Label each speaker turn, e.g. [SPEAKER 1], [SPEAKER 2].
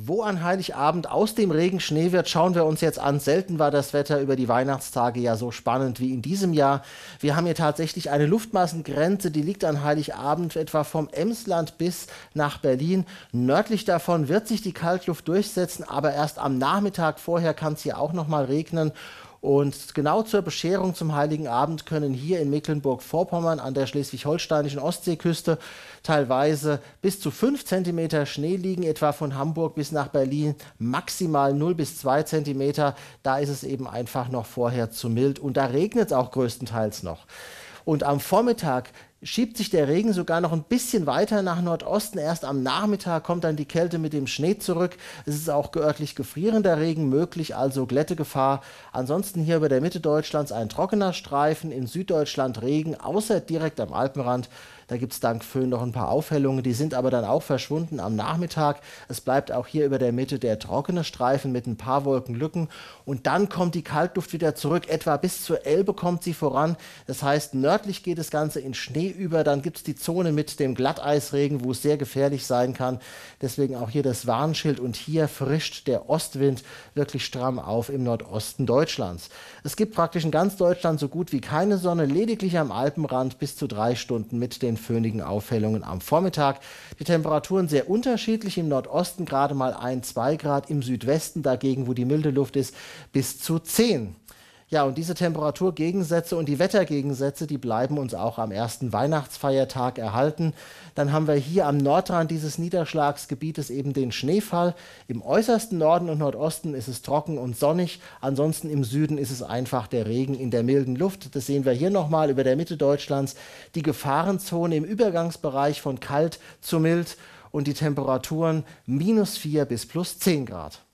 [SPEAKER 1] Wo an Heiligabend aus dem Regen Schnee wird, schauen wir uns jetzt an. Selten war das Wetter über die Weihnachtstage ja so spannend wie in diesem Jahr. Wir haben hier tatsächlich eine Luftmassengrenze, die liegt an Heiligabend etwa vom Emsland bis nach Berlin. Nördlich davon wird sich die Kaltluft durchsetzen, aber erst am Nachmittag vorher kann es hier auch noch mal regnen. Und genau zur Bescherung zum Heiligen Abend können hier in Mecklenburg-Vorpommern an der schleswig-holsteinischen Ostseeküste teilweise bis zu 5 cm Schnee liegen, etwa von Hamburg bis nach Berlin maximal 0 bis 2 cm. Da ist es eben einfach noch vorher zu mild und da regnet es auch größtenteils noch. Und am Vormittag schiebt sich der Regen sogar noch ein bisschen weiter nach Nordosten. Erst am Nachmittag kommt dann die Kälte mit dem Schnee zurück. Es ist auch örtlich gefrierender Regen möglich, also Glättegefahr. Ansonsten hier über der Mitte Deutschlands ein trockener Streifen, in Süddeutschland Regen, außer direkt am Alpenrand. Da gibt es dank Föhn noch ein paar Aufhellungen, die sind aber dann auch verschwunden am Nachmittag. Es bleibt auch hier über der Mitte der trockene Streifen mit ein paar Wolkenlücken. Und dann kommt die Kaltluft wieder zurück, etwa bis zur Elbe kommt sie voran. Das heißt, nördlich geht das Ganze in Schnee über, dann gibt es die Zone mit dem Glatteisregen, wo es sehr gefährlich sein kann. Deswegen auch hier das Warnschild und hier frischt der Ostwind wirklich stramm auf im Nordosten Deutschlands. Es gibt praktisch in ganz Deutschland so gut wie keine Sonne, lediglich am Alpenrand bis zu drei Stunden mit den föhnigen Aufhellungen am Vormittag. Die Temperaturen sehr unterschiedlich, im Nordosten gerade mal ein, zwei Grad, im Südwesten dagegen, wo die milde Luft ist, bis zu 10. Ja, und diese Temperaturgegensätze und die Wettergegensätze, die bleiben uns auch am ersten Weihnachtsfeiertag erhalten. Dann haben wir hier am Nordrand dieses Niederschlagsgebietes eben den Schneefall. Im äußersten Norden und Nordosten ist es trocken und sonnig. Ansonsten im Süden ist es einfach der Regen in der milden Luft. Das sehen wir hier nochmal über der Mitte Deutschlands. Die Gefahrenzone im Übergangsbereich von kalt zu mild und die Temperaturen minus 4 bis plus 10 Grad.